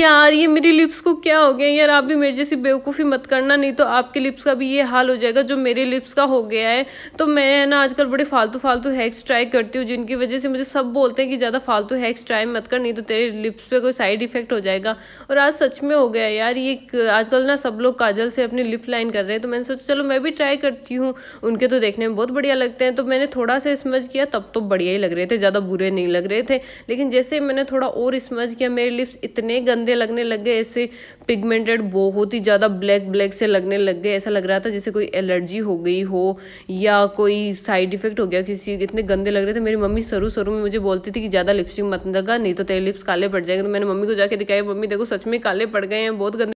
यार ये मेरी लिप्स को क्या हो गया यार आप भी मेरे जैसी बेवकूफ़ी मत करना नहीं तो आपके लिप्स का भी ये हाल हो जाएगा जो मेरे लिप्स का हो गया है तो मैं ना आजकल बड़े फालतू फालतू हैक्स ट्राई करती हूँ जिनकी वजह से मुझे सब बोलते हैं कि ज़्यादा फालतू हैक्स ट्राई मत कर नहीं तो तेरे लिप्स पे कोई साइड इफेक्ट हो जाएगा और आज सच में हो गया यार ये आजकल ना सब लोग काजल से अपनी लिप लाइन कर रहे हैं तो मैंने सोचा चलो मैं भी ट्राई करती हूँ उनके तो देखने में बहुत बढ़िया लगते हैं तो मैंने थोड़ा सा स्मज किया तब तो बढ़िया ही लग रहे थे ज़्यादा बुरे नहीं लग रहे थे लेकिन जैसे मैंने थोड़ा और स्मज किया मेरे लिप्स इतने गंदे गंदे लगने लग गए ऐसे पिगमेंटेड बहुत ही ज़्यादा ब्लैक ब्लैक से लगने लग गए ऐसा लग रहा था जैसे कोई एलर्जी हो गई हो या कोई साइड इफेक्ट हो गया किसी इतने गंदे लग रहे थे मेरी मम्मी सरू सरू में मुझे बोलती थी कि ज़्यादा लिपस्टिक मत लगा नहीं तो तेरे लिप्स काले पड़ जाएंगे तो मैंने मम्मी को जाके दिखाया मम्मी देखो सच में काले पड़ गए हैं बहुत गंदे